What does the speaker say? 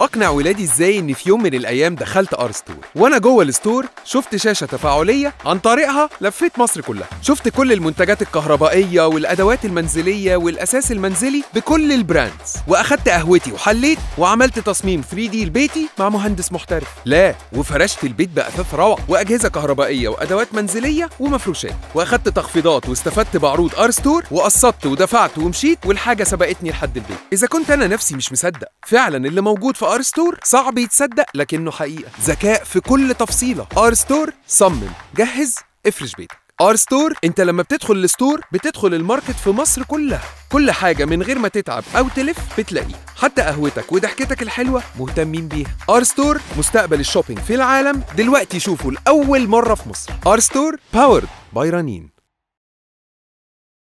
اقنع ولادي ازاي ان في يوم من الايام دخلت ار ستور وانا جوه الستور شفت شاشه تفاعليه عن طريقها لفيت مصر كلها شفت كل المنتجات الكهربائيه والادوات المنزليه والاساس المنزلي بكل البراندز واخدت قهوتي وحليت وعملت تصميم 3 دي لبيتي مع مهندس محترف لا وفرشت البيت باثاث روعه واجهزه كهربائيه وادوات منزليه ومفروشات واخدت تخفيضات واستفدت بعروض ار ستور وقسطت ودفعت ومشيت والحاجه سبقتني لحد البيت اذا كنت انا نفسي مش مصدق فعلا اللي موجود في ار ستور صعب يتصدق لكنه حقيقه ذكاء في كل تفصيله ار ستور صمم جهز افرش بيتك ار ستور انت لما بتدخل الستور بتدخل الماركت في مصر كلها كل حاجه من غير ما تتعب او تلف بتلاقيها حتى قهوتك وضحكتك الحلوه مهتمين بيها ار ستور مستقبل الشوبينج في العالم دلوقتي شوفوا لاول مره في مصر ار ستور باورد باي رنين